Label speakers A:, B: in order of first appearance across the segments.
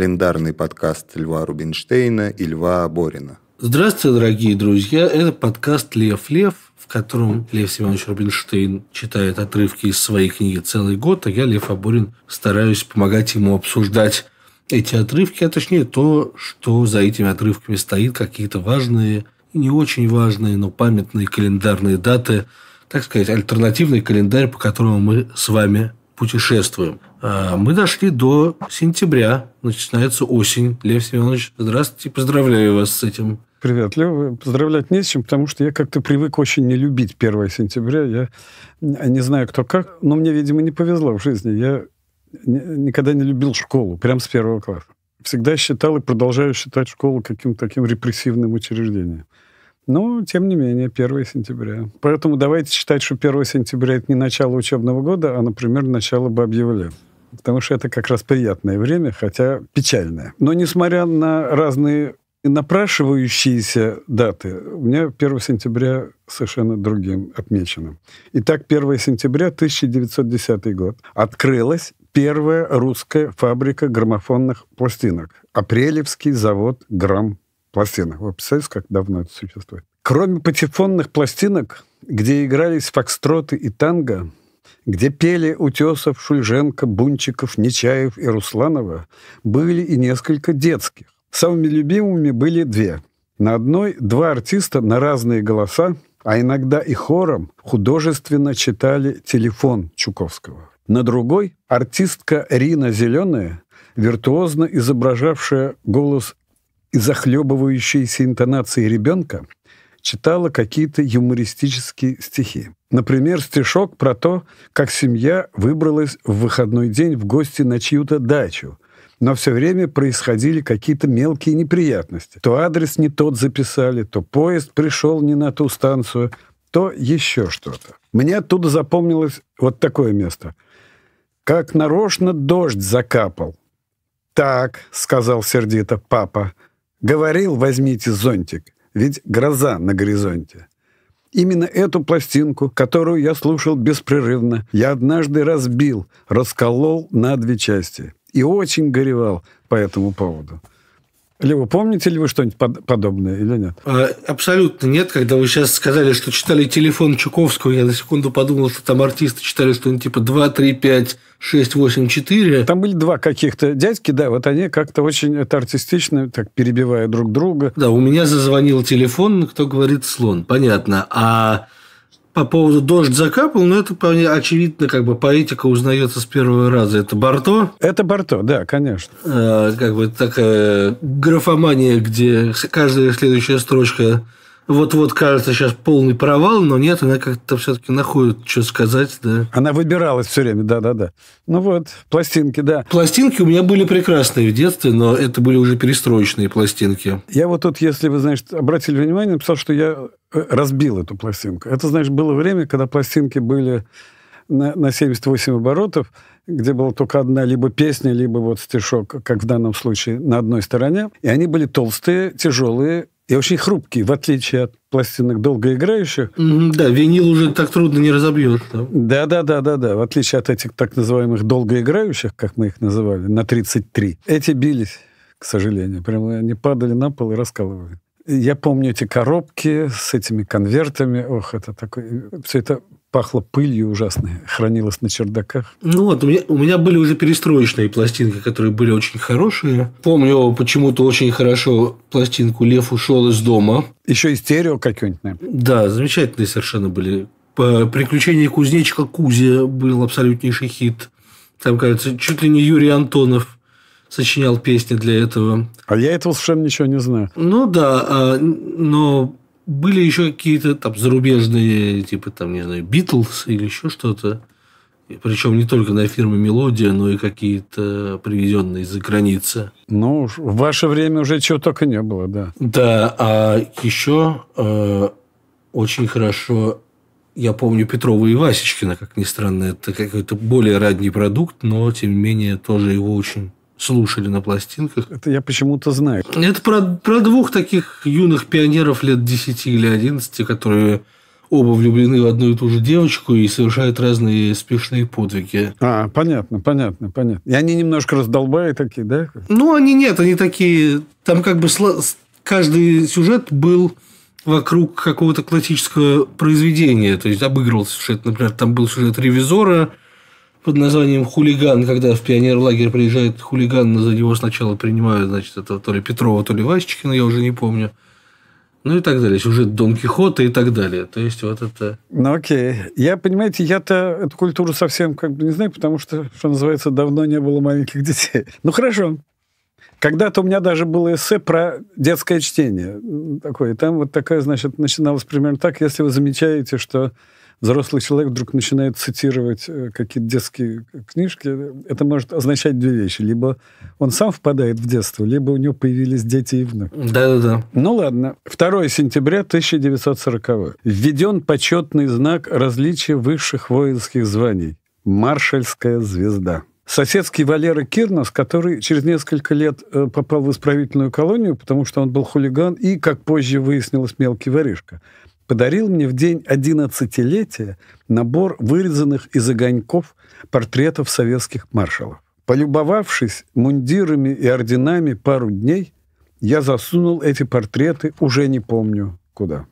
A: календарный подкаст Льва Рубинштейна и Льва Борина. Здравствуйте, дорогие друзья. Это подкаст «Лев Лев», в котором Лев Семенович Рубинштейн читает отрывки из своей книги «Целый год», а я, Лев Аборин стараюсь помогать ему обсуждать эти отрывки, а точнее то, что за этими отрывками стоит, какие-то важные, не очень важные, но памятные календарные даты, так сказать, альтернативный календарь, по которому мы с вами путешествуем. А, мы дошли до сентября. Начинается осень. Лев Семенович, здравствуйте. Поздравляю вас с этим.
B: Привет, Лев. Поздравлять не с чем, потому что я как-то привык очень не любить 1 сентября. Я не знаю, кто как, но мне, видимо, не повезло в жизни. Я никогда не любил школу, прям с первого класса. Всегда считал и продолжаю считать школу каким-то таким репрессивным учреждением. Но, тем не менее, 1 сентября. Поэтому давайте считать, что 1 сентября это не начало учебного года, а, например, начало бабьего лета потому что это как раз приятное время, хотя печальное. Но несмотря на разные напрашивающиеся даты у меня 1 сентября совершенно другим отмечено. Итак, 1 сентября 1910 год открылась первая русская фабрика граммофонных пластинок. Апрелевский завод грамм пластинок. Вы представляете, как давно это существует? Кроме патефонных пластинок, где игрались фокстроты и танго, где пели Утесов, Шульженко, Бунчиков, Нечаев и Русланова, были и несколько детских. Самыми любимыми были две. На одной два артиста на разные голоса, а иногда и хором, художественно читали «Телефон» Чуковского. На другой артистка Рина Зеленая, виртуозно изображавшая голос и захлебывающиеся интонации ребенка, читала какие-то юмористические стихи. Например, стишок про то, как семья выбралась в выходной день в гости на чью-то дачу, но все время происходили какие-то мелкие неприятности. То адрес не тот записали, то поезд пришел не на ту станцию, то еще что-то. Мне оттуда запомнилось вот такое место. «Как нарочно дождь закапал». «Так», — сказал сердито папа, — «говорил, возьмите зонтик» ведь гроза на горизонте. Именно эту пластинку, которую я слушал беспрерывно, я однажды разбил, расколол на две части и очень горевал по этому поводу. Лева, помните ли вы что-нибудь подобное или нет?
A: А, абсолютно нет. Когда вы сейчас сказали, что читали телефон Чуковского, я на секунду подумал, что там артисты читали что-нибудь типа 2, 3, 5, 6,
B: 8, 4. Там были два каких-то дядьки, да, вот они как-то очень это артистично, так перебивая друг друга. Да, у меня
A: зазвонил телефон, кто говорит слон, понятно. А по поводу «Дождь закапал», но это вполне очевидно, как бы политика узнается с первого раза. Это Барто? Это Барто, да, конечно. Э, как бы такая графомания, где каждая следующая строчка вот-вот кажется сейчас полный провал, но нет, она как-то все-таки находит, что сказать, да. Она выбиралась все время, да-да-да. Ну вот, пластинки, да. Пластинки у меня были прекрасные в детстве, но это были уже перестроечные пластинки.
B: Я вот тут, если вы, значит, обратили внимание, написал, что я э, разбил эту пластинку. Это, значит, было время, когда пластинки были на, на 78 оборотов, где была только одна либо песня, либо вот стишок, как в данном случае, на одной стороне. И они были толстые, тяжелые, и очень хрупкий, в отличие от пластинок долгоиграющих. Да, винил уже так трудно не разобьешь. Да, да, да, да, да. В отличие от этих так называемых долгоиграющих, как мы их называли, на 33. Эти бились, к сожалению. Прямо они падали на пол и раскалывали. Я помню эти коробки с этими конвертами. Ох, это такой... Все это пахло пылью ужасной, хранилось на чердаках. Ну вот, у меня, у
A: меня были уже перестроечные пластинки, которые были очень хорошие. Помню почему-то очень хорошо пластинку «Лев ушел из дома». Еще и стерео какое-нибудь, Да, замечательные совершенно были. «Приключения кузнечика Кузи» был абсолютнейший хит. Там, кажется, чуть ли не Юрий Антонов сочинял песни для этого.
B: А я этого совершенно ничего не знаю.
A: Ну да, а, но были еще какие-то там зарубежные, типа там, не знаю, Битлз или еще что-то. Причем не только на фирмы «Мелодия»,
B: но и какие-то привезенные из-за границы. Ну, в ваше время уже чего только не было, да.
A: Да, а еще э, очень хорошо я помню Петрова и Васечкина, как ни странно. Это какой-то более ранний продукт, но, тем не менее, тоже его очень слушали на пластинках. Это я почему-то знаю. Это про, про двух таких юных пионеров лет 10 или 11, которые оба влюблены в одну и ту же девочку и совершают разные спешные подвиги.
B: А, понятно, понятно, понятно. И они немножко раздолбая такие, да?
A: Ну, они нет, они такие... Там как бы сл... каждый сюжет был вокруг какого-то классического произведения. То есть, обыгрывался сюжет. Например, там был сюжет «Ревизора», под названием «Хулиган», когда в пионерлагерь приезжает хулиган, за него сначала принимают, значит, это то ли Петрова, то ли Васечкина, я уже не помню. Ну и так далее. Сюжет Дон Кихота и так далее. То есть вот это...
B: Ну окей. Я, понимаете, я-то эту культуру совсем как бы не знаю, потому что, что называется, давно не было маленьких детей. Ну хорошо. Когда-то у меня даже было эссе про детское чтение такое. Там вот такая, значит, начиналось примерно так. Если вы замечаете, что взрослый человек вдруг начинает цитировать э, какие-то детские э, книжки, это может означать две вещи. Либо он сам впадает в детство, либо у него появились дети и внуки. Да-да-да. Ну ладно. 2 сентября 1940 Введен почетный знак различия высших воинских званий. Маршальская звезда соседский Валера Кирнос, который через несколько лет э, попал в исправительную колонию, потому что он был хулиган и, как позже выяснилось, мелкий воришка подарил мне в день одиннадцатилетия набор вырезанных из огоньков портретов советских маршалов. Полюбовавшись мундирами и орденами пару дней, я засунул эти портреты, уже не помню куда.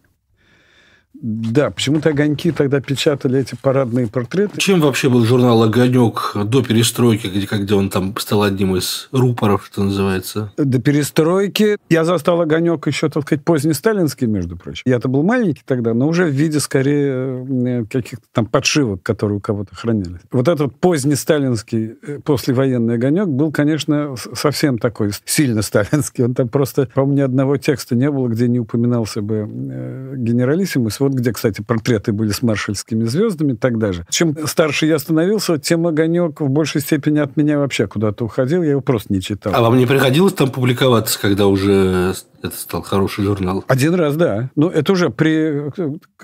B: Да, почему-то «Огоньки» тогда печатали эти парадные портреты.
A: Чем вообще был журнал «Огонек» до перестройки, где, где он там стал одним из рупоров, что называется?
B: До перестройки я застал «Огонек» еще, так сказать, позднесталинский, между прочим. Я-то был маленький тогда, но уже в виде, скорее, э, каких-то там подшивок, которые у кого-то хранились. Вот этот позднесталинский э, послевоенный «Огонек» был, конечно, совсем такой сильно сталинский. Он там просто, по-моему, ни одного текста не было, где не упоминался бы э, генералиссимус. Вот где, кстати, портреты были с маршальскими звездами и так далее. Чем старше я становился, тем огонек в большей степени от меня вообще куда-то уходил. Я его просто не читал. А
A: вам не приходилось там публиковаться, когда уже это стал хороший журнал.
B: Один раз, да. Ну, это уже при,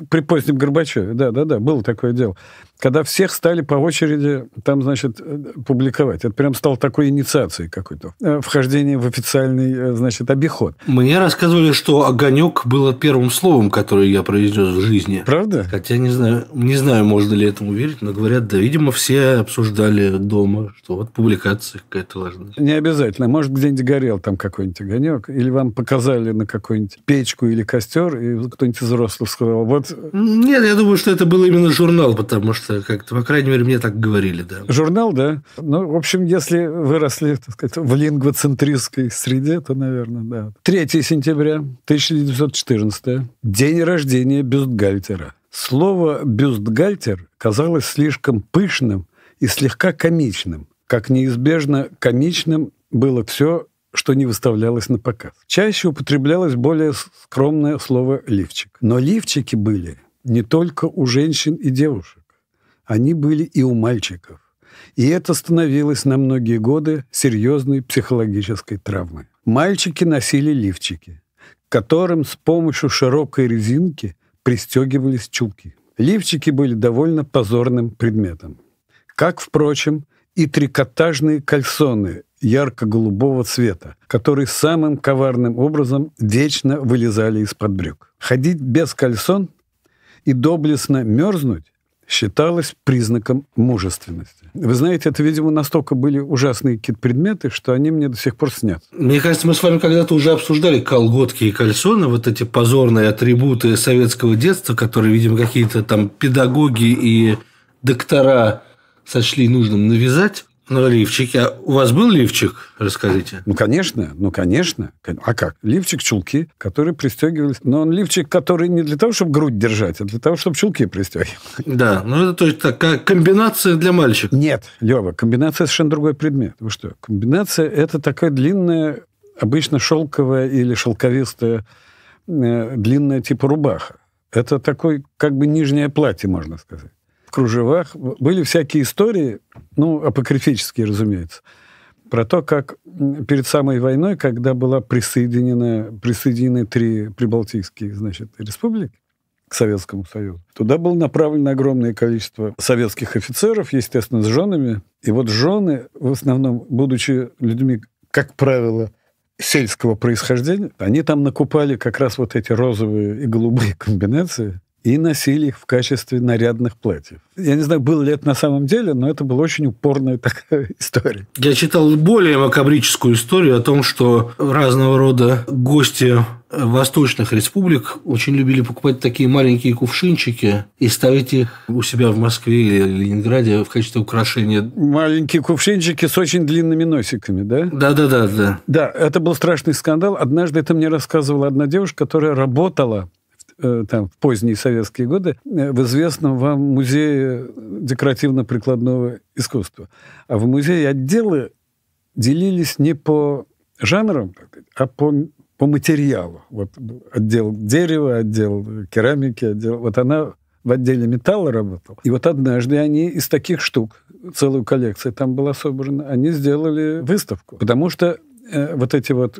B: при позднем Горбачеве. Да, да, да, было такое дело. Когда всех стали по очереди там, значит, публиковать. Это прям стало такой инициацией какой-то. Э, вхождение в официальный, э, значит, обиход.
A: Мне рассказывали, что «Огонек» было первым словом, которое я произнес в жизни. Правда? Хотя не знаю, не знаю, можно ли этому верить, но говорят, да, видимо, все обсуждали дома, что вот публикация какая-то важна.
B: Не обязательно. Может, где-нибудь горел там какой-нибудь огонек, или вам показалось указали на какую-нибудь печку или костер, и кто-нибудь из взрослых сказал, вот... Нет, я
A: думаю, что это был именно журнал, потому что как-то, по крайней мере, мне так говорили, да.
B: Журнал, да. Ну, в общем, если выросли, так сказать, в лингвоцентристской среде, то, наверное, да. 3 сентября 1914 день рождения бюстгальтера. Слово «бюстгальтер» казалось слишком пышным и слегка комичным, как неизбежно комичным было все, что не выставлялось на показ. Чаще употреблялось более скромное слово «лифчик». Но лифчики были не только у женщин и девушек. Они были и у мальчиков. И это становилось на многие годы серьезной психологической травмой. Мальчики носили лифчики, к которым с помощью широкой резинки пристегивались чулки. Лифчики были довольно позорным предметом. Как, впрочем, и трикотажные кальсоны ярко-голубого цвета, которые самым коварным образом вечно вылезали из-под брюк. Ходить без кальсон и доблестно мерзнуть считалось признаком мужественности. Вы знаете, это, видимо, настолько были ужасные какие-то предметы, что они мне до сих пор снят.
A: Мне кажется, мы с вами когда-то уже обсуждали колготки и кальсоны, вот эти позорные атрибуты советского детства, которые, видимо, какие-то там педагоги и доктора сочли нужным навязать.
B: Ну, лифчики. А у вас был лифчик? Расскажите. Ну, конечно, ну, конечно. А как? Лифчик, чулки, которые пристегивались. Но он лифчик, который не для того, чтобы грудь держать, а для того, чтобы чулки пристегивать. Да, ну, это то есть такая комбинация для мальчика. Нет, Лева, комбинация совершенно другой предмет. Вы что? Комбинация – это такая длинная, обычно шелковая или шелковистая, э, длинная типа рубаха. Это такой, как бы, нижнее платье, можно сказать кружевах. Были всякие истории, ну, апокрифические, разумеется, про то, как перед самой войной, когда была присоединена, присоединены три прибалтийские, значит, республики, к Советскому Союзу. Туда было направлено огромное количество советских офицеров, естественно, с женами. И вот жены, в основном, будучи людьми, как правило, сельского происхождения, они там накупали как раз вот эти розовые и голубые комбинации и носили их в качестве нарядных платьев. Я не знаю, было ли это на самом деле, но это была очень упорная такая история.
A: Я читал более макабрическую историю о том, что разного рода гости восточных республик очень любили покупать такие маленькие кувшинчики и ставить их у себя в Москве или Ленинграде в качестве украшения. Маленькие кувшинчики
B: с очень длинными носиками, да? Да, да, да, да. Да, это был страшный скандал. Однажды это мне рассказывала одна девушка, которая работала Э, там, в поздние советские годы э, в известном вам музее декоративно-прикладного искусства. А в музее отделы делились не по жанрам, а по, по материалу. Вот отдел дерева, отдел керамики, отдел... Вот она в отделе металла работала. И вот однажды они из таких штук, целую коллекцию там была собрана, они сделали выставку. Потому что э, вот эти вот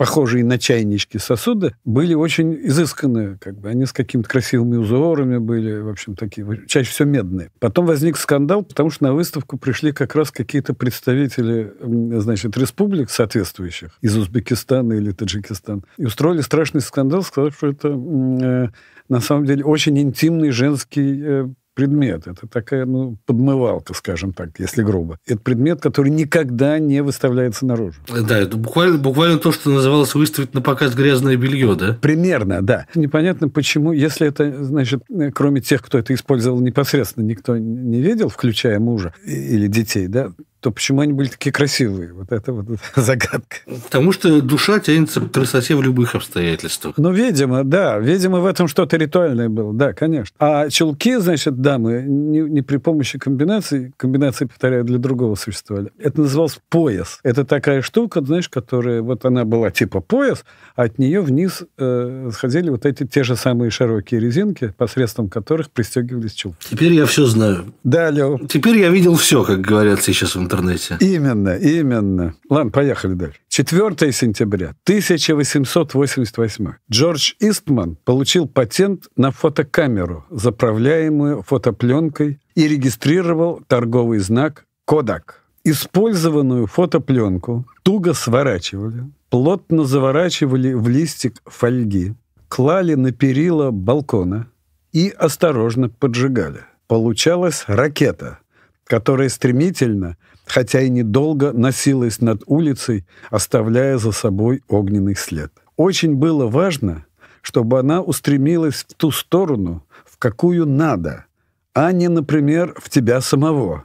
B: похожие на чайнички сосуды, были очень изысканные, как бы они с какими-то красивыми узорами были, в общем, такие, чаще всего медные. Потом возник скандал, потому что на выставку пришли как раз какие-то представители, значит, республик соответствующих из Узбекистана или Таджикистана, и устроили страшный скандал, сказав, что это э, на самом деле очень интимный женский э, предмет. Это такая, ну, подмывалка, скажем так, если грубо. Это предмет, который никогда не выставляется наружу. Да, это буквально, буквально то, что называлось выставить на показ грязное белье, да? Примерно, да. Непонятно, почему, если это, значит, кроме тех, кто это использовал непосредственно, никто не видел, включая мужа или детей, да, то почему они были такие красивые? Вот это вот загадка.
A: Потому что душа тянется к красоте в любых
B: обстоятельствах. Ну, видимо, да. Видимо, в этом что-то ритуальное было. Да, конечно. А чулки, значит, дамы не, не при помощи комбинаций, комбинации, повторяю, для другого существовали. Это называлось пояс. Это такая штука, знаешь, которая... Вот она была типа пояс, а от нее вниз э, сходили вот эти те же самые широкие резинки, посредством которых пристегивались чулки. Теперь я все знаю. Да, Лев. Теперь я видел все, как говорят сейчас в интернете. Именно, именно. Ладно, поехали дальше. 4 сентября 1888 Джордж Истман получил патент на фотокамеру, заправляемую фотопленкой, и регистрировал торговый знак «Кодак». Использованную фотопленку туго сворачивали, плотно заворачивали в листик фольги, клали на перила балкона и осторожно поджигали. Получалась ракета, которая стремительно – хотя и недолго носилась над улицей, оставляя за собой огненный след. Очень было важно, чтобы она устремилась в ту сторону, в какую надо, а не, например, в тебя самого.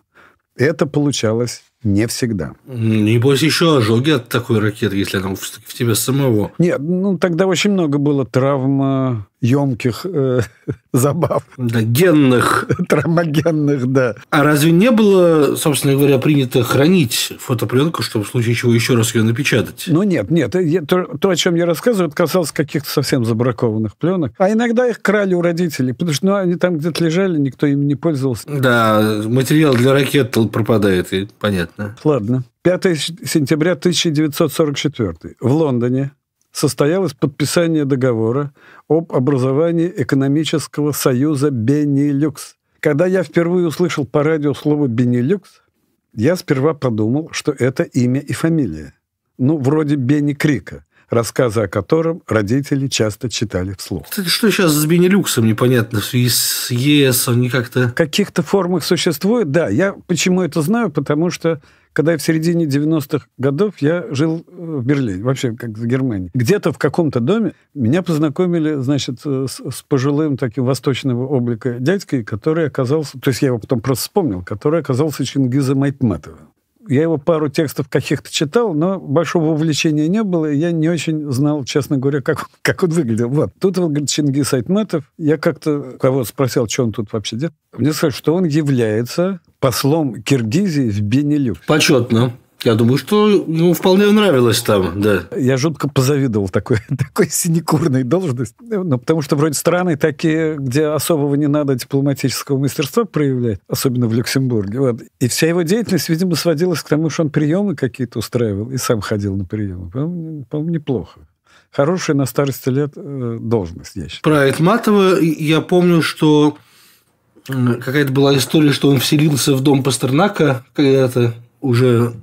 B: Это получалось не всегда.
A: Небось, еще ожоги от такой ракеты, если она в, в тебя самого.
B: Нет, ну тогда очень много было травм емких э, э забав. Да, генных. Травмогенных, да. А разве не было, собственно говоря, принято хранить фотопленку, чтобы в случае чего еще раз ее напечатать? Ну, нет, нет. Э, я, то, то, о чем я рассказываю, это касалось каких-то совсем забракованных пленок. А иногда их крали у родителей, потому что ну, они там где-то лежали, никто им не пользовался. Да, материал для ракет пропадает, и понятно. Понятно. Ладно. 5 сентября 1944 в Лондоне состоялось подписание договора об образовании экономического союза «Бенилюкс». Когда я впервые услышал по радио слово «Бенилюкс», я сперва подумал, что это имя и фамилия. Ну, вроде Бенни Крика рассказы о котором родители часто читали вслух. Кстати, что сейчас с Бенилюксом непонятно, в связи с ЕС они как-то... В каких-то формах существует, да. Я почему это знаю? Потому что когда я в середине 90-х годов я жил э, в Берлине, вообще как в Германии. Где-то в каком-то доме меня познакомили, значит, э, с, с пожилым таким восточного облика дядькой, который оказался, то есть я его потом просто вспомнил, который оказался Чингиза Айтматовым я его пару текстов каких-то читал, но большого увлечения не было, и я не очень знал, честно говоря, как, как он выглядел. Вот. Тут вот, говорит, Чингис Айтматов. Я как-то кого спросил, что он тут вообще делает. Мне сказали, что он является послом Киргизии в Бенилюкс. Почетно. Я думаю, что ему ну, вполне нравилось там, да. Я жутко позавидовал такой, такой синекурной должности. Ну, потому что вроде страны такие, где особого не надо дипломатического мастерства проявлять, особенно в Люксембурге. Вот. И вся его деятельность, видимо, сводилась к тому, что он приемы какие-то устраивал и сам ходил на приемы. По-моему, по неплохо хорошая на старости лет э, должность, я считаю.
A: Про Айтматова я помню, что какая-то была история, что он вселился в дом Пастернака когда-то уже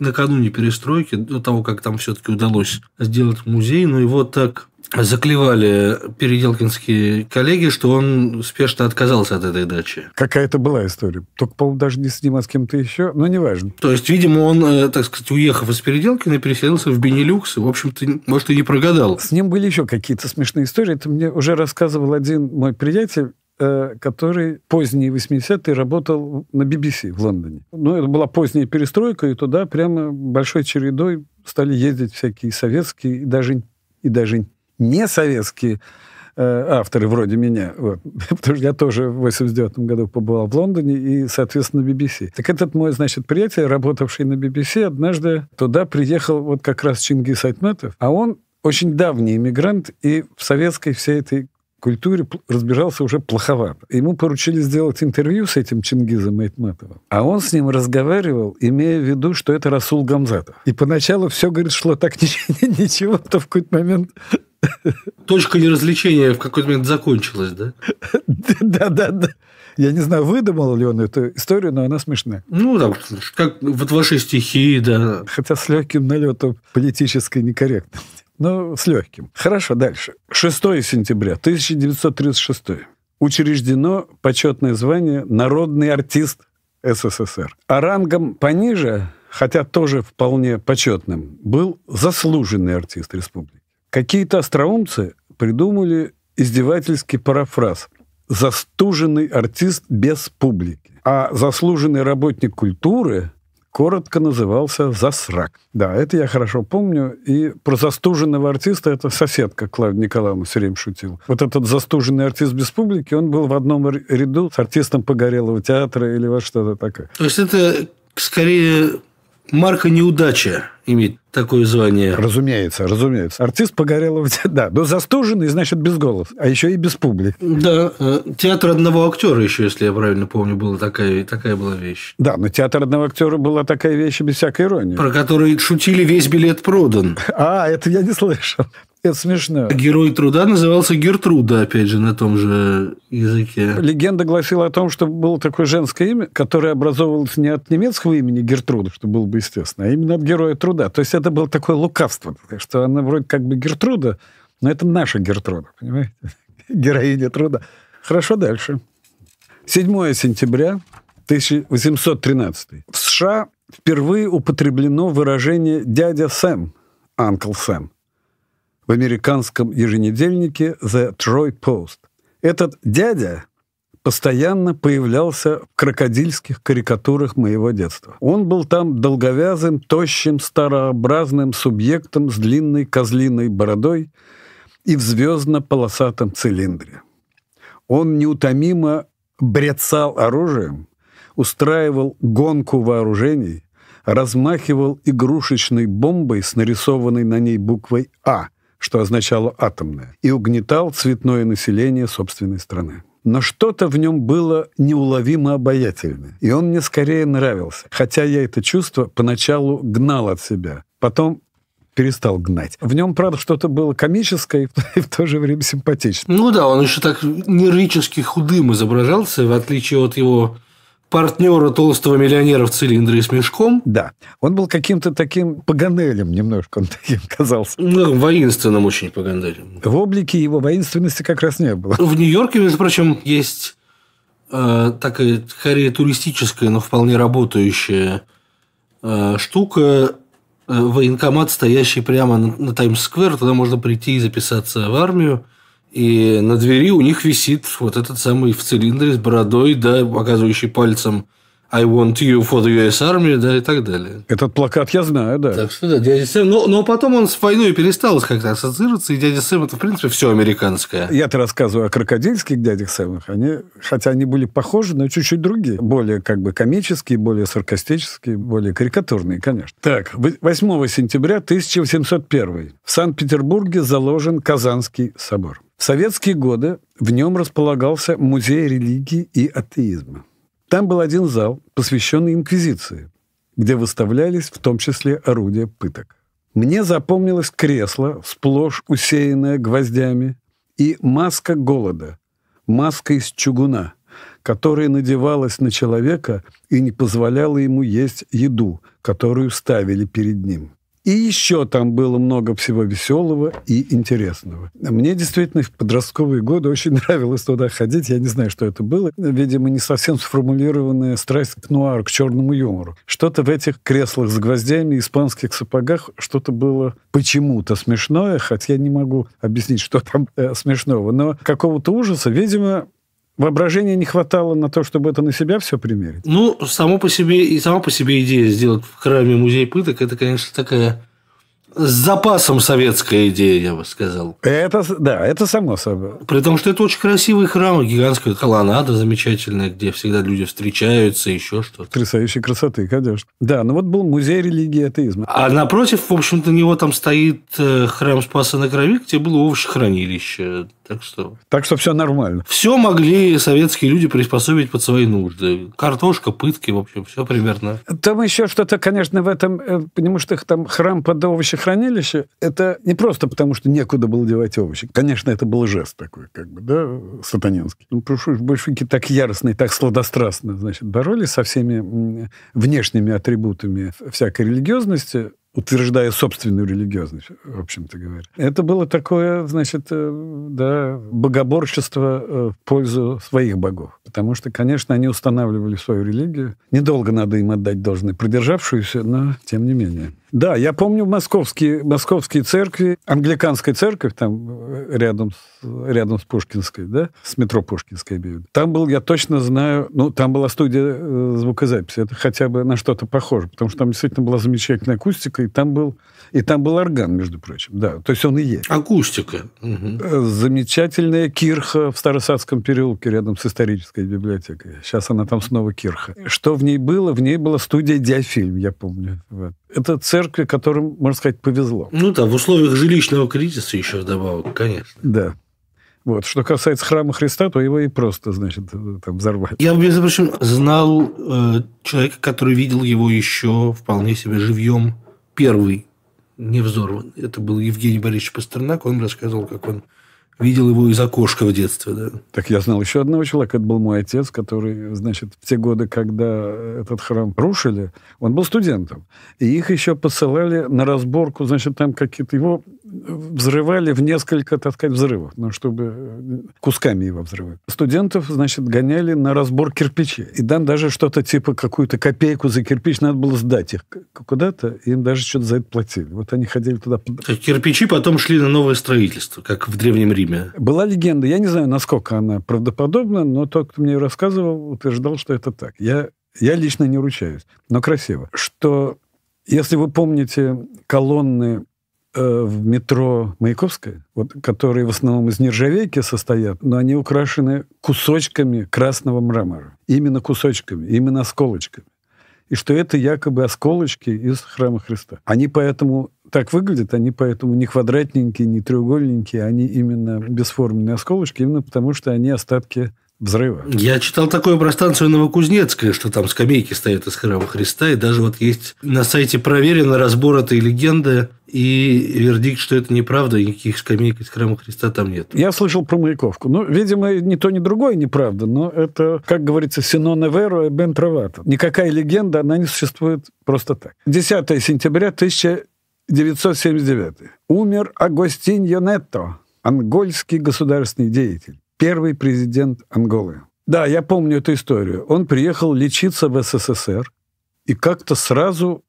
A: накануне перестройки, до того, как там все-таки удалось сделать музей, но ну его так заклевали переделкинские коллеги, что он спешно
B: отказался от этой дачи. Какая-то была история. Только, по-моему, даже не с ним, а с кем-то еще, но неважно. То
A: есть, видимо, он, э, так сказать, уехав из Переделкина, переселился в Бенилюкс и, в общем-то, может, и не прогадал.
B: С ним были еще какие-то смешные истории. Это мне уже рассказывал один мой приятель, Э, который поздние 80-е работал на BBC в Лондоне. Ну, это была поздняя перестройка, и туда прямо большой чередой стали ездить всякие советские и даже, и даже не советские э, авторы вроде меня. Вот. Потому что я тоже в 89 году побывал в Лондоне и, соответственно, BBC. Так этот мой, значит, приятель, работавший на BBC, однажды туда приехал вот как раз Чингис Айтметов, а он очень давний иммигрант и в советской всей этой культуре разбежался уже плоховато. Ему поручили сделать интервью с этим Чингизом Айтматовым, а он с ним разговаривал, имея в виду, что это Расул Гамзатов. И поначалу все, говорит, шло так ничего, то в какой-то момент
A: Точка неразвлечения в какой-то момент закончилась, да?
B: Да, да, да. Я не знаю, выдумал ли он эту историю, но она смешная. Ну, да, как вот ваши стихи, да. Хотя с легким налетом политической некорректности. Ну, с легким. Хорошо, дальше. 6 сентября 1936. Учреждено почетное звание «Народный артист СССР». А рангом пониже, хотя тоже вполне почетным, был заслуженный артист республики. Какие-то остроумцы придумали издевательский парафраз «застуженный артист без публики». А заслуженный работник культуры – коротко назывался «Засрак». Да, это я хорошо помню. И про застуженного артиста это соседка Клавдия Николаевна все время шутила. Вот этот застуженный артист без публики, он был в одном ряду с артистом Погорелого театра или во что-то такое. То есть это скорее Марка неудача иметь такое звание. Разумеется, разумеется. Артист Погорелов, да. Но застуженный, значит, без голос. А еще и без публики.
A: Да. Э, театр одного актера еще, если я правильно помню, была такая, такая была вещь.
B: Да, но театр
A: одного актера была такая
B: вещь без всякой иронии. Про который шутили «Весь билет продан». А, это я не слышал. Это смешно. Герой труда назывался Гертруда, опять же, на том же языке. Легенда гласила о том, что было такое женское имя, которое образовывалось не от немецкого имени Гертруда, что было бы естественно, а именно от Героя труда. То есть это было такое лукавство, что она вроде как бы Гертруда, но это наша Гертруда, понимаете? Героиня труда. Хорошо, дальше. 7 сентября 1813. В США впервые употреблено выражение «дядя Сэм», «Анкл Сэм», в американском еженедельнике The Troy Post. Этот дядя постоянно появлялся в крокодильских карикатурах моего детства. Он был там долговязым, тощим, старообразным субъектом с длинной козлиной бородой и в звездно-полосатом цилиндре. Он неутомимо брецал оружием, устраивал гонку вооружений, размахивал игрушечной бомбой с нарисованной на ней буквой «А», что означало «атомное», и угнетал цветное население собственной страны. Но что-то в нем было неуловимо обаятельное, и он мне скорее нравился, хотя я это чувство поначалу гнал от себя, потом перестал гнать. В нем, правда, что-то было комическое и в то же время симпатичное. Ну
A: да, он еще так нервически худым изображался, в отличие от его партнера толстого миллионера в цилиндре с мешком. Да.
B: Он был каким-то таким паганелем немножко, он таким казался. Ну, воинственным очень паганелем. В облике его воинственности как раз не было.
A: В Нью-Йорке, между прочим, есть э, такая, скорее, туристическая, но вполне работающая э, штука. Э, военкомат, стоящий прямо на, на Таймс-сквер. Туда можно прийти и записаться в армию. И на двери у них висит вот этот самый в цилиндре с бородой, да, показывающий пальцем I want you for the US Army, да, и так далее.
B: Этот плакат я знаю,
A: да. Так что да, дядя Сэм. Но, но потом он с войной перестал как-то ассоциироваться, и дядя Сэм это, в принципе, все американское.
B: Я-то рассказываю о крокодильских дядях Сэмах. Они, хотя они были похожи, но чуть-чуть другие. Более как бы комические, более саркастические, более карикатурные, конечно. Так, 8 сентября 1801 в Санкт-Петербурге заложен Казанский собор. В советские годы в нем располагался музей религии и атеизма. Там был один зал, посвященный инквизиции, где выставлялись в том числе орудия пыток. Мне запомнилось кресло, сплошь усеянное гвоздями, и маска голода, маска из чугуна, которая надевалась на человека и не позволяла ему есть еду, которую ставили перед ним. И еще там было много всего веселого и интересного. Мне действительно в подростковые годы очень нравилось туда ходить. Я не знаю, что это было. Видимо, не совсем сформулированная страсть к нуару, к черному юмору. Что-то в этих креслах с гвоздями, испанских сапогах, что-то было почему-то смешное, хотя я не могу объяснить, что там э, смешного. Но какого-то ужаса, видимо, Воображения не хватало на то, чтобы это на себя все примерить?
A: Ну, само по себе, и сама по себе идея сделать в храме музей пыток, это, конечно, такая с запасом советская идея, я бы
B: сказал. Это, да, это само собой.
A: При том, что это очень красивый храм, гигантская колоннада
B: замечательная, где всегда люди встречаются, еще что-то. Потрясающей красоты, конечно. Да, ну вот был музей религии атеизма.
A: А напротив, в общем-то, него там стоит э, храм Спаса на Крови, где было овощехранилище. Так что... Так что все нормально. Все могли советские люди приспособить под свои нужды. Картошка, пытки, в общем, все примерно.
B: Там еще что-то, конечно, в этом, э, потому что их там храм под овощехранилище, это не просто потому, что некуда было девать овощи. Конечно, это был жест такой, как бы, да, сатанинский. Ну, потому что большевики так яростно и так сладострастно, значит, боролись со всеми внешними атрибутами всякой религиозности, утверждая собственную религиозность, в общем-то говоря. Это было такое, значит, э, да, богоборчество э, в пользу своих богов. Потому что, конечно, они устанавливали свою религию. Недолго надо им отдать должное, продержавшуюся, но тем не менее. Да, я помню московские, московские церкви, англиканская церковь там э, рядом, с, рядом с Пушкинской, да, с метро Пушкинской, имею Там был, я точно знаю, ну, там была студия э, звукозаписи, это хотя бы на что-то похоже, потому что там действительно была замечательная акустика, и там был и там был орган, между прочим, да. То есть он и есть. Акустика. Угу. Замечательная кирха в Старосадском переулке рядом с исторической библиотекой. Сейчас она там снова кирха. Что в ней было? В ней была студия «Диафильм», я помню. Вот. Это церкви, которым, можно сказать, повезло. Ну да, в условиях жилищного кризиса еще вдобавок, конечно. Да. Вот. Что касается храма Христа, то его и просто, значит, там взорвали. Я,
A: между прочим, знал э, человека, который видел его еще вполне себе живьем первый не взорван. Это был Евгений Борисович Пастернак. Он
B: рассказывал, как он видел его из окошка в детстве. Да. Так я знал еще одного человека. Это был мой отец, который, значит, в те годы, когда этот храм рушили, он был студентом. И их еще посылали на разборку, значит, там какие-то... Его взрывали в несколько, так сказать, взрывов, ну, чтобы э, кусками его взрывать. Студентов, значит, гоняли на разбор кирпичей. И там даже что-то типа какую-то копейку за кирпич надо было сдать их куда-то, им даже что-то за это платили. Вот они ходили туда. Кирпичи
A: потом шли на новое строительство, как в Древнем Риме.
B: Была легенда, я не знаю, насколько она правдоподобна, но тот, кто мне ее рассказывал, утверждал, что это так. Я, я лично не ручаюсь, но красиво. Что если вы помните колонны Э, в метро Маяковская, вот, которые в основном из нержавейки состоят, но они украшены кусочками красного мрамора. Именно кусочками, именно осколочками. И что это якобы осколочки из храма Христа. Они поэтому так выглядят, они поэтому не квадратненькие, не треугольненькие, они именно бесформенные осколочки, именно потому что они остатки взрыва. Я
A: читал такое про станцию Новокузнецкая, что там скамейки стоят из храма Христа, и даже вот есть на сайте проверено разбор этой легенды, и вердикт, что это неправда, и никаких скамеек из храма Христа там нет.
B: Я слышал про Маяковку. Ну, видимо, ни то, ни другое неправда, но это, как говорится, синон веро и бен травато. Никакая легенда, она не существует просто так. 10 сентября 1979. Умер Агостиньо Йонетто, ангольский государственный деятель первый президент Анголы. Да, я помню эту историю. Он приехал лечиться в СССР и как-то сразу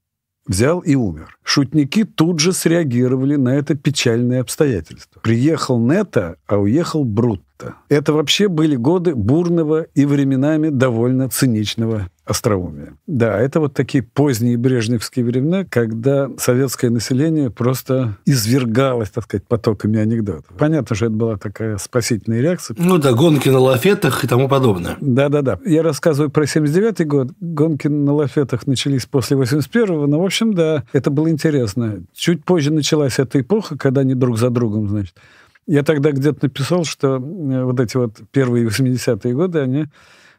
B: взял и умер. Шутники тут же среагировали на это печальное обстоятельство. Приехал Нета, а уехал Брут. Ретта. Это вообще были годы бурного и временами довольно циничного остроумия. Да, это вот такие поздние брежневские времена, когда советское население просто извергалось, так сказать, потоками анекдотов. Понятно, что это была такая спасительная реакция. Ну да, гонки на лафетах и тому подобное. Да-да-да. Я рассказываю про 79 год. Гонки на лафетах начались после 81-го, но, ну, в общем, да, это было интересно. Чуть позже началась эта эпоха, когда они друг за другом, значит, я тогда где-то написал, что э, вот эти вот первые 80-е годы, они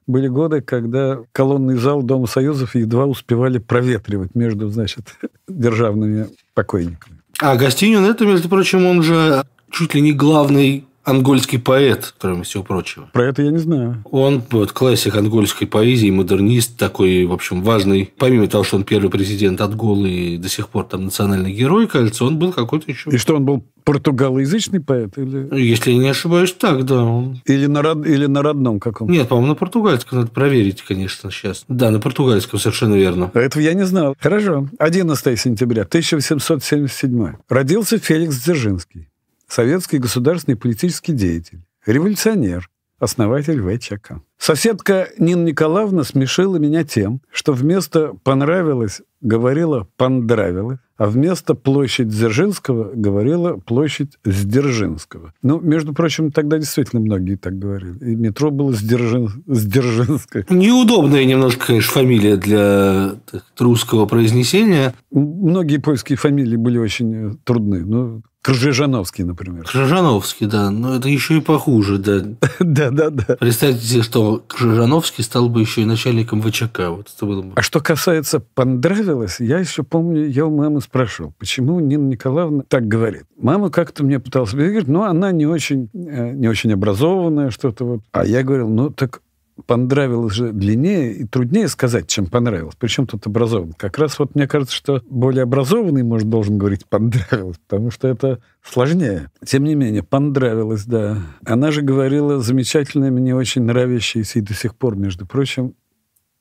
B: были годы, когда колонный зал Дома Союзов едва успевали проветривать между, значит, державными покойниками. А Гостинин, ну, это, между прочим, он же
A: чуть ли не главный ангольский поэт, кроме всего прочего. Про это я не знаю. Он вот, классик ангольской поэзии, модернист такой, в общем, важный. Помимо того, что он первый президент Анголы и до сих пор там национальный герой, кажется, он был какой-то
B: еще... И что, он был португалоязычный поэт? Или... Если я не ошибаюсь, так, да. Он...
A: Или, на род... или на родном каком?
B: Нет, по-моему, на португальском. Надо проверить, конечно, сейчас. Да, на португальском, совершенно верно. А этого я не знал. Хорошо. 11 сентября 1777. Родился Феликс Дзержинский советский государственный политический деятель, революционер, основатель ВЧК. Соседка Нина Николаевна смешила меня тем, что вместо «понравилось» говорила «пондравилось», а вместо «площадь Дзержинского» говорила «площадь Сдержинского». Ну, между прочим, тогда действительно многие так говорили. И метро было Сдержин... Сдержинское. Неудобная немножко, конечно, фамилия для русского произнесения. Многие польские фамилии были очень э, трудны. Ну, Крыжановский, например.
A: Крыжановский, да. Но это еще и похуже, да. Да, да, да. Представьте себе, что Крыжановский стал бы еще и начальником ВЧК. Вот это было
B: бы. А что касается понравилось, я еще помню, я у мамы спрашивал, почему Нина Николаевна так говорит. Мама как-то мне пыталась говорить, но ну, она не очень, э, не очень образованная, что-то вот. А я говорил, ну, так понравилось же длиннее и труднее сказать, чем понравилось. Причем тут образованный. Как раз вот мне кажется, что более образованный, может, должен говорить понравилось, потому что это сложнее. Тем не менее, понравилось, да. Она же говорила замечательное, мне очень нравящееся и до сих пор, между прочим,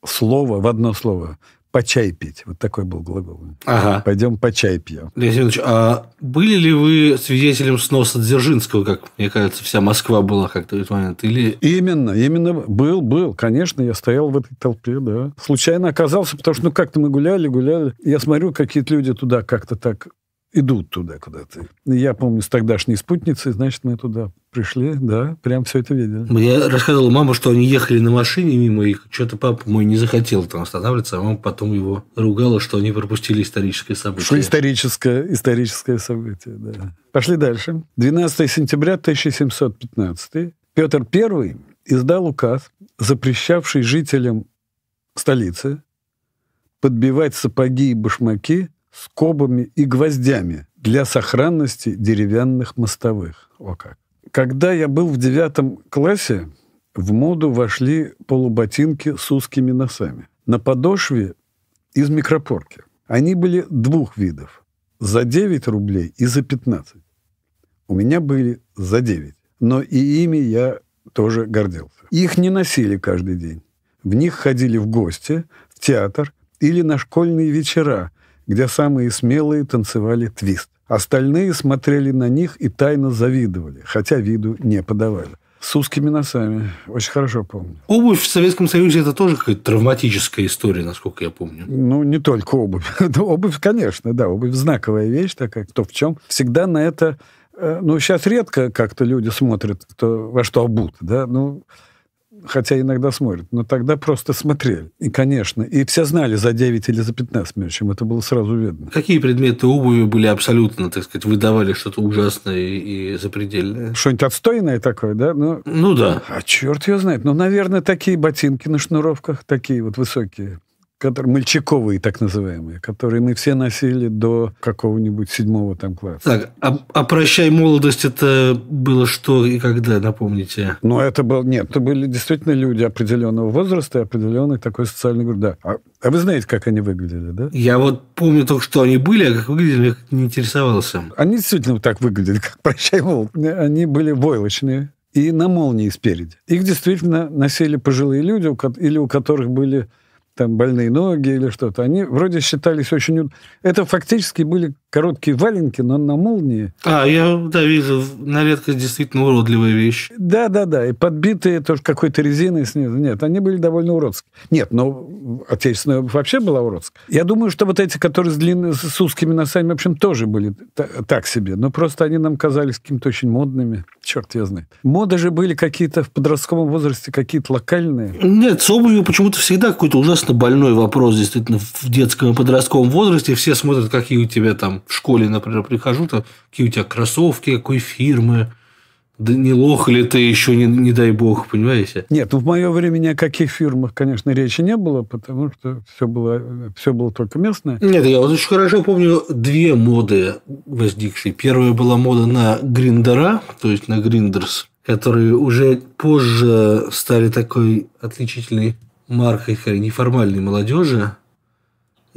B: слово в одно слово по чай пить. Вот такой был глагол. Ага. Пойдем по чай пьем. Леонид Ильич, а
A: были ли вы свидетелем сноса Дзержинского, как, мне кажется, вся Москва была как-то в этот момент? Или... Именно, именно. Был, был.
B: Конечно, я стоял в этой толпе, да. Случайно оказался, потому что, ну, как-то мы гуляли, гуляли. Я смотрю, какие-то люди туда как-то так идут туда куда-то. Я помню, с тогдашней спутницей, значит, мы туда пришли, да, прям все это видели.
A: Мне рассказывала мама, что они ехали на машине мимо их, что-то папа мой не захотел там останавливаться, а мама потом его ругала, что они пропустили историческое событие. Что
B: историческое, историческое событие, да. Пошли дальше. 12 сентября 1715 Петр I издал указ, запрещавший жителям столицы подбивать сапоги и башмаки скобами и гвоздями для сохранности деревянных мостовых. О как. Когда я был в девятом классе, в моду вошли полуботинки с узкими носами. На подошве из микропорки. Они были двух видов. За 9 рублей и за 15. У меня были за 9. Но и ими я тоже гордился. Их не носили каждый день. В них ходили в гости, в театр или на школьные вечера, где самые смелые танцевали твист. Остальные смотрели на них и тайно завидовали, хотя виду не подавали. С узкими носами. Очень хорошо помню. Обувь в
A: Советском Союзе это тоже какая-то травматическая история, насколько я помню.
B: Ну, не только обувь. ну, обувь, конечно, да. Обувь знаковая вещь такая, кто в чем. Всегда на это... Э, ну, сейчас редко как-то люди смотрят, кто, во что обут, да. Ну, но хотя иногда смотрят, но тогда просто смотрели. И, конечно, и все знали за 9 или за 15 минут, чем это было сразу видно.
A: Какие предметы обуви были абсолютно, так сказать, выдавали что-то ужасное и запредельное?
B: Что-нибудь отстойное такое, да? Ну, ну да. А черт ее знает. Ну, наверное, такие ботинки на шнуровках, такие вот высокие которые, мальчиковые так называемые, которые мы все носили до какого-нибудь седьмого там класса. Так,
A: а, а «Прощай, молодость» это было что и когда, напомните?
B: Ну, это был, нет, это были действительно люди определенного возраста и определенной такой социальной группы. Да. А, а вы знаете, как они выглядели, да? Я вот
A: помню только, что они были, а как выглядели, не интересовался. Они действительно так выглядели, как «Прощай, молодость».
B: Они были войлочные, и на молнии спереди. Их действительно носили пожилые люди или у которых были там больные ноги или что-то, они вроде считались очень... Это фактически были короткие валенки, но на молнии.
A: А, я, да, вижу, на редкость действительно уродливая вещь.
B: Да-да-да, и подбитые тоже какой-то резиной снизу. Нет, они были довольно уродские. Нет, но отечественная вообще была уродская. Я думаю, что вот эти, которые с, длинными с узкими носами, в общем, тоже были так себе, но просто они нам казались какими-то очень модными. Черт я знаю. Моды же были какие-то в подростковом возрасте, какие-то локальные.
A: Нет, с обувью почему-то всегда какой-то ужасный просто больной вопрос действительно в детском и подростковом возрасте. Все смотрят, какие у тебя там в школе, например, прихожу, там, какие у тебя кроссовки, какой фирмы. Да не лох ли ты еще, не, не дай бог, понимаете?
B: Нет, в мое время ни о каких фирмах, конечно, речи не было, потому что все было, все было только местное. Нет, я вот
A: очень хорошо помню две моды возникшие. Первая была мода на гриндера, то есть на гриндерс, которые уже позже стали такой отличительной Марха и неформальной молодежи,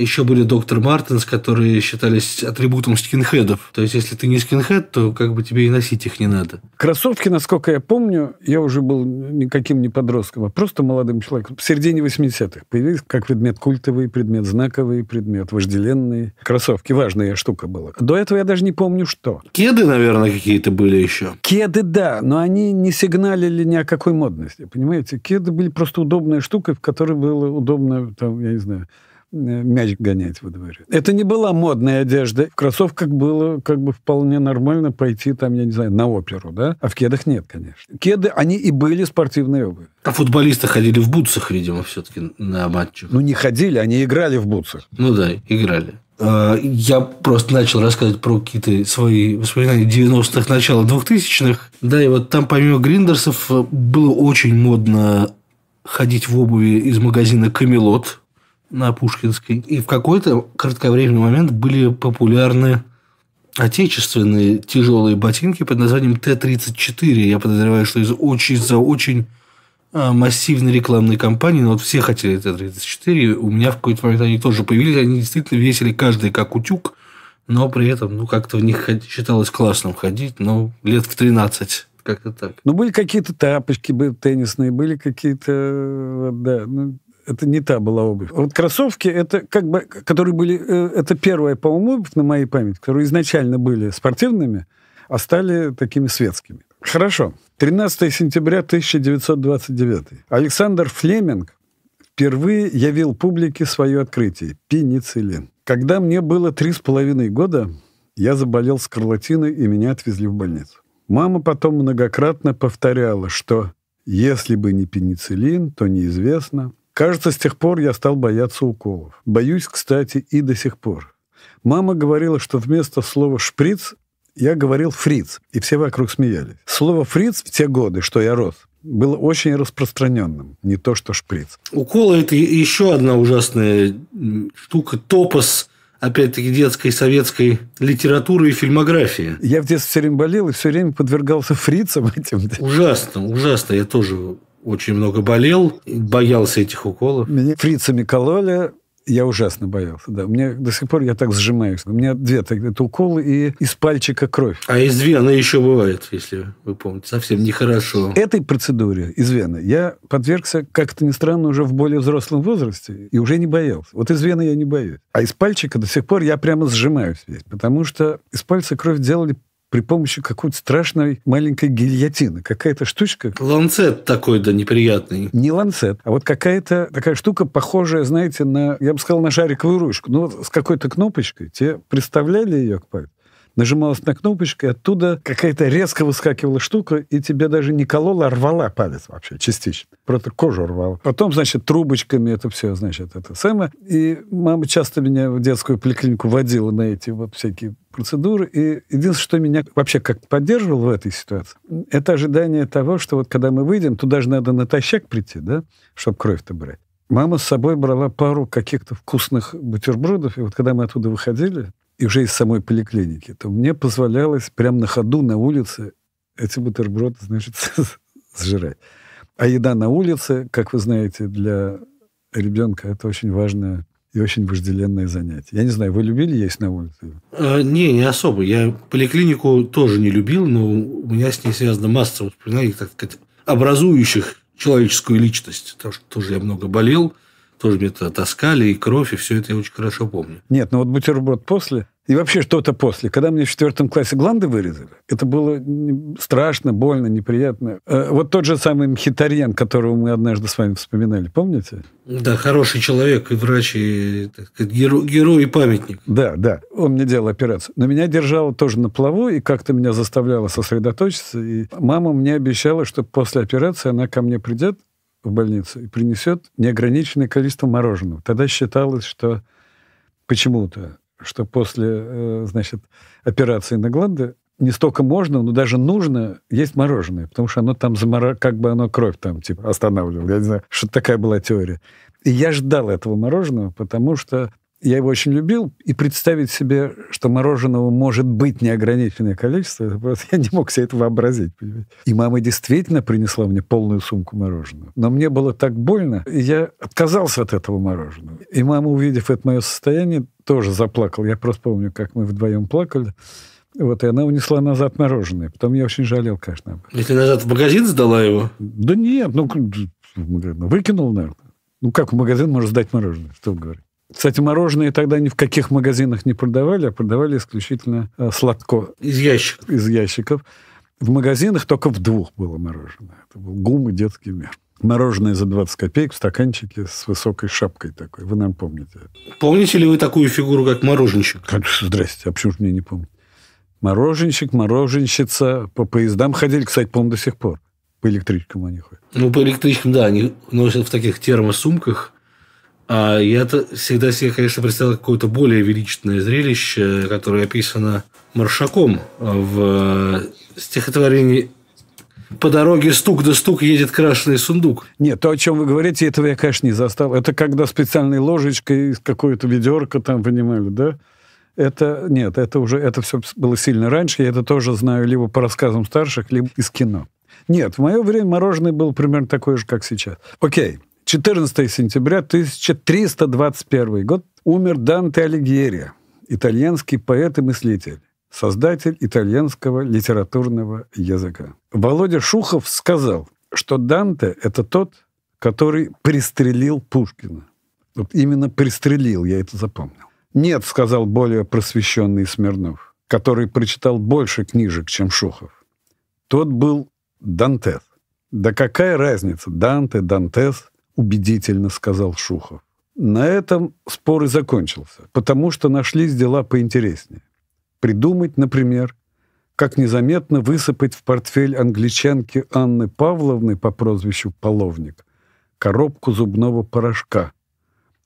A: еще были доктор Мартинс, которые считались атрибутом скинхедов. То есть, если ты не скинхед, то как бы тебе и носить их не надо.
B: Кроссовки, насколько я помню, я уже был никаким не подростком, а просто молодым человеком. В середине 80-х появились как предмет культовый, предмет знаковый, предмет вожделенный. Кроссовки, важная штука была. До этого я даже не помню, что. Кеды, наверное, какие-то были еще. Кеды, да, но они не сигналили ни о какой модности, понимаете? Кеды были просто удобная штука, в которой было удобно, там, я не знаю, Э, мяч гонять во дворе. Это не была модная одежда. В кроссовках было как бы вполне нормально пойти там, я не знаю, на оперу, да? А в кедах нет, конечно. Кеды, они и были спортивные обувью. А футболисты ходили в бутсах, видимо, все-таки на матчах. Ну, не ходили, они играли в бутсах.
A: Ну да, играли. А, я просто начал рассказывать про какие-то свои воспоминания 90-х, начала 2000-х. Да, и вот там помимо гриндерсов э, было очень модно ходить в обуви из магазина «Камелот», на Пушкинской. И в какой-то кратковременный момент были популярны отечественные тяжелые ботинки под названием Т-34. Я подозреваю, что из очень, за очень а, массивной рекламной кампании, но вот все хотели Т-34, у меня в какой-то момент они тоже появились, они действительно весили каждый как утюг, но при этом, ну, как-то в них считалось классным ходить, но лет в 13 как-то так.
B: Ну, были какие-то тапочки теннисные, были какие-то, э, да, ну, это не та была обувь. Вот кроссовки, это как бы, которые были, э, это первая, по-моему, обувь на моей памяти, которые изначально были спортивными, а стали такими светскими. Хорошо. 13 сентября 1929. Александр Флеминг впервые явил публике свое открытие – пенициллин. Когда мне было три с половиной года, я заболел скарлатиной, и меня отвезли в больницу. Мама потом многократно повторяла, что если бы не пенициллин, то неизвестно, Кажется, с тех пор я стал бояться уколов. Боюсь, кстати, и до сих пор. Мама говорила, что вместо слова «шприц» я говорил «фриц», и все вокруг смеялись. Слово «фриц» в те годы, что я рос, было очень распространенным, не то что шприц.
A: Уколы – это еще одна ужасная штука, топос – опять-таки, детской советской литературы и фильмографии.
B: Я в детстве все время болел и все время подвергался фрицам этим. Ужасно, ужасно. Я тоже очень много болел, боялся этих уколов. Меня фрицами кололи, я ужасно боялся, да. Мне до сих пор я так сжимаюсь. У меня две так, это уколы и из пальчика кровь.
A: А из вены еще бывает, если вы помните. Совсем нехорошо.
B: Этой процедуре из вены я подвергся, как-то ни странно, уже в более взрослом возрасте и уже не боялся. Вот из вены я не боюсь. А из пальчика до сих пор я прямо сжимаюсь весь, потому что из пальца кровь делали при помощи какой-то страшной маленькой гильотины. Какая-то штучка. Ланцет такой, да, неприятный. Не ланцет, а вот какая-то такая штука, похожая, знаете, на, я бы сказал, на шариковую ручку. Ну, вот с какой-то кнопочкой. Тебе представляли ее к памяти? нажималась на кнопочку, и оттуда какая-то резко выскакивала штука, и тебе даже не колола, а рвала палец вообще частично. Просто кожу рвала. Потом, значит, трубочками это все, значит, это самое. И мама часто меня в детскую поликлинику водила на эти вот всякие процедуры. И единственное, что меня вообще как поддерживало в этой ситуации, это ожидание того, что вот когда мы выйдем, туда же надо натощак прийти, да, чтобы кровь-то брать. Мама с собой брала пару каких-то вкусных бутербродов, и вот когда мы оттуда выходили, и уже из самой поликлиники, то мне позволялось прямо на ходу на улице эти бутерброды, значит, сжирать. А еда на улице, как вы знаете, для ребенка это очень важное и очень вожделенное занятие. Я не знаю, вы любили есть на улице?
A: А, не, не особо. Я поликлинику тоже не любил, но у меня с ней связана масса воспоминаний, так сказать, образующих человеческую личность. Потому что тоже я много болел, тоже мне это таскали, и кровь, и все это я очень хорошо помню.
B: Нет, ну вот бутерброд после, и вообще что-то после. Когда мне в четвертом классе гланды вырезали, это было страшно, больно, неприятно. Э, вот тот же самый Мхитарьян, которого мы однажды с вами вспоминали, помните? Да, хороший человек и врач, и сказать, геро- герой и памятник. Да, да, он мне делал операцию. Но меня держало тоже на плаву, и как-то меня заставляло сосредоточиться. И мама мне обещала, что после операции она ко мне придет в больницу и принесет неограниченное количество мороженого. Тогда считалось, что почему-то что после, э, значит, операции на Гланды не столько можно, но даже нужно есть мороженое, потому что оно там замора... как бы оно кровь там типа останавливало. Я не знаю, что такая была теория. И я ждал этого мороженого, потому что я его очень любил, и представить себе, что мороженого может быть неограниченное количество, просто, я не мог себе это вообразить. Понимаете? И мама действительно принесла мне полную сумку мороженого. Но мне было так больно, и я отказался от этого мороженого. И мама, увидев это мое состояние, тоже заплакал. Я просто помню, как мы вдвоем плакали. Вот, и она унесла назад мороженое. Потом я очень жалел, конечно, Если назад в магазин сдала его? Да нет, ну, ну, выкинул, наверное. Ну, как в магазин можно сдать мороженое? Что вы говорите? Кстати, мороженое тогда ни в каких магазинах не продавали, а продавали исключительно э, сладко. Из ящиков. Из ящиков. В магазинах только в двух было мороженое. Это был гум и детский мир. Мороженое за 20 копеек в стаканчике с высокой шапкой такой. Вы нам помните. Помните ли вы такую фигуру, как мороженщик? Здрасте, а почему же мне не помню? Мороженщик, мороженщица. По поездам ходили, кстати, помню до сих пор. По электричкам они ходят. Ну, по электричкам, да, они носят в таких
A: термосумках. А я-то всегда себе, конечно, представил какое-то более величественное зрелище, которое описано Маршаком в стихотворении
B: по дороге стук да стук едет крашеный сундук. Нет, то, о чем вы говорите, этого я, конечно, не застал. Это когда специальной ложечкой, из какое-то ведерка там, понимаю, да? Это, нет, это уже, это все было сильно раньше, я это тоже знаю либо по рассказам старших, либо из кино. Нет, в мое время мороженое было примерно такое же, как сейчас. Окей, 14 сентября 1321 год умер Данте Алигьери, итальянский поэт и мыслитель создатель итальянского литературного языка. Володя Шухов сказал, что Данте — это тот, который пристрелил Пушкина. Вот именно пристрелил, я это запомнил. «Нет», — сказал более просвещенный Смирнов, который прочитал больше книжек, чем Шухов. Тот был Дантес. «Да какая разница, Данте, Дантес?» — убедительно сказал Шухов. На этом спор и закончился, потому что нашлись дела поинтереснее. Придумать, например, как незаметно высыпать в портфель англичанки Анны Павловны по прозвищу «Половник» коробку зубного порошка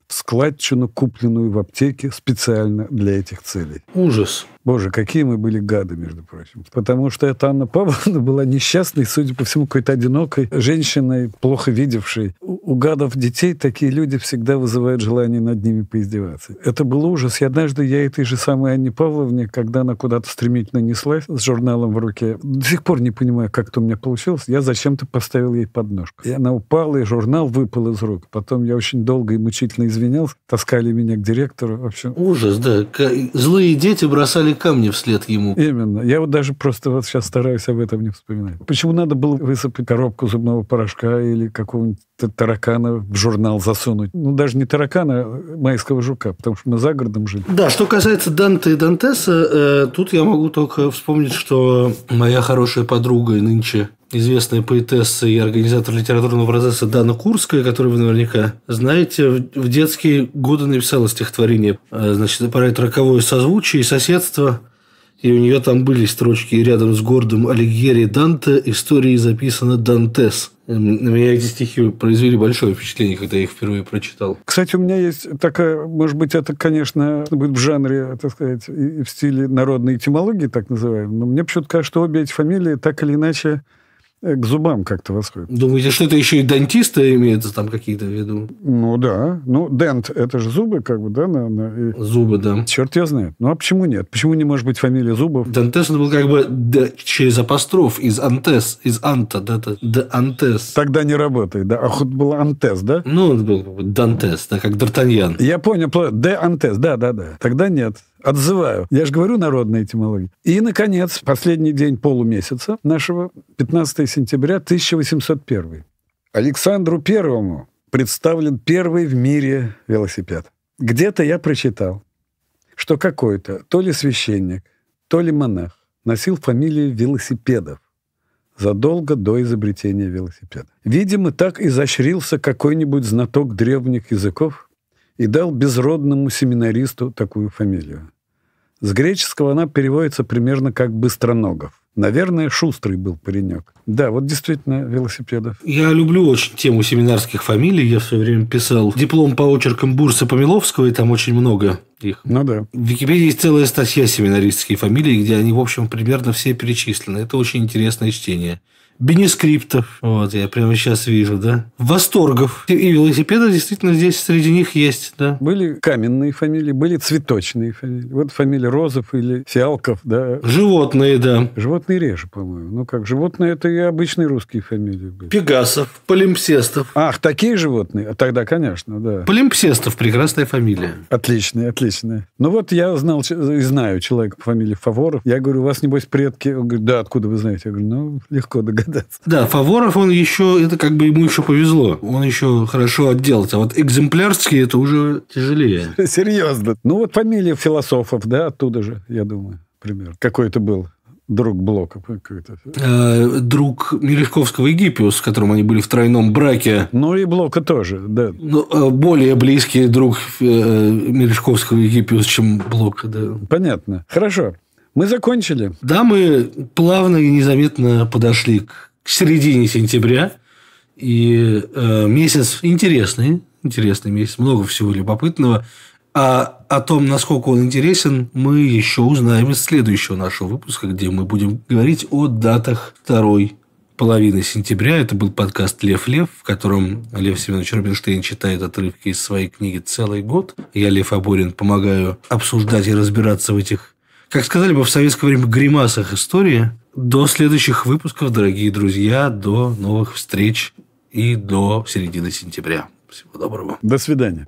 B: в складчину, купленную в аптеке специально для этих целей. Ужас. Боже, какие мы были гады, между прочим. Потому что эта Анна Павловна была несчастной, судя по всему, какой-то одинокой женщиной, плохо видевшей. У, гадов детей такие люди всегда вызывают желание над ними поиздеваться. Это был ужас. И однажды я этой же самой Анне Павловне, когда она куда-то стремительно неслась с журналом в руке, до сих пор не понимаю, как это у меня получилось, я зачем-то поставил ей подножку. И она упала, и журнал выпал из рук. Потом я очень долго и мучительно извинялся, таскали меня к директору. В общем... Ужас, да.
A: Злые дети бросали камни вслед ему.
B: Именно. Я вот даже просто вот сейчас стараюсь об этом не вспоминать. Почему надо было высыпать коробку зубного порошка или какого-нибудь таракана в журнал засунуть? Ну, даже не таракана, а майского жука, потому что мы за городом жили.
A: Да, что касается Данте и Дантеса, э, тут я могу только вспомнить, что моя хорошая подруга и нынче известная поэтесса и организатор литературного процесса Дана Курская, которую вы наверняка знаете, в детские годы написала стихотворение, э, значит, проект «Роковое созвучие» и «Соседство», и у нее там были строчки рядом с гордым Алигьери Данте, истории записано Дантес. Эм, на меня эти стихи произвели большое впечатление, когда я их впервые прочитал.
B: Кстати, у меня есть такая, может быть, это, конечно, будет в жанре, так сказать, и в стиле народной этимологии, так называемой, но мне почему-то кажется, что обе эти фамилии так или иначе Э, к зубам как-то восходит. Думаете, что это еще
A: и дантисты имеются там какие-то в виду?
B: Ну да. Ну, дент – это же зубы, как бы, да? наверное. и... Зубы, да. Черт я знаю. Ну, а почему нет? Почему не может быть фамилия Зубов? Дантес – это был как бы
A: де, через апостроф
B: из антес, из анта, да, да, де антес. Тогда не работает, да. А хоть был антес, да? Ну, он был дантес, да, как Д'Артаньян. Я понял, де антес, да, да, да. Тогда нет. Отзываю. Я же говорю народная этимология. И, наконец, последний день полумесяца нашего, 15 сентября 1801. Александру Первому представлен первый в мире велосипед. Где-то я прочитал, что какой-то, то ли священник, то ли монах, носил фамилию велосипедов задолго до изобретения велосипеда. Видимо, так изощрился какой-нибудь знаток древних языков и дал безродному семинаристу такую фамилию. С греческого она переводится примерно как «быстроногов». Наверное, шустрый был паренек. Да, вот действительно велосипедов.
A: Я люблю очень тему семинарских фамилий. Я в свое время писал диплом по очеркам Бурса Помиловского, и там очень много их. Ну да. В Википедии есть целая статья «Семинаристские фамилии», где они, в общем, примерно все перечислены. Это очень интересное чтение бенескриптов. Вот, я прямо сейчас вижу, да. Восторгов. И
B: велосипеды действительно здесь среди них есть, да. Были каменные фамилии, были цветочные фамилии. Вот фамилия Розов или Фиалков, да. Животные, да. Животные реже, по-моему. Ну, как животные, это и обычные русские фамилии были. Пегасов, Полимпсестов. Ах, такие животные? Тогда, конечно, да. Полимпсестов, прекрасная фамилия. Отличная, отличная. Ну, вот я знал и знаю человека по фамилии Фаворов. Я говорю, у вас, небось, предки... Он говорит, да, откуда вы знаете? Я говорю, ну, легко догадаться
A: да, Фаворов он еще, это как бы ему еще повезло. Он еще хорошо
B: отделался. А вот экземплярский это уже тяжелее. Серьезно. Ну, вот фамилия философов, да, оттуда же, я думаю, пример. Какой это был? друг Блока какой-то.
A: Э, друг Мережковского и с которым они были в тройном браке. Ну, и Блока тоже, да. Ну, э, более близкий друг э, Мережковского чем Блока, да. Понятно. Хорошо. Мы закончили. Да, мы плавно и незаметно подошли к, середине сентября. И э, месяц интересный, интересный месяц, много всего любопытного. А о том, насколько он интересен, мы еще узнаем из следующего нашего выпуска, где мы будем говорить о датах второй половины сентября. Это был подкаст «Лев Лев», в котором Лев Семенович Рубинштейн читает отрывки из своей книги «Целый год». Я, Лев Аборин, помогаю обсуждать и разбираться в этих как сказали бы в советское время, гримасах истории. До следующих выпусков, дорогие друзья, до новых встреч и до середины сентября.
B: Всего доброго. До свидания.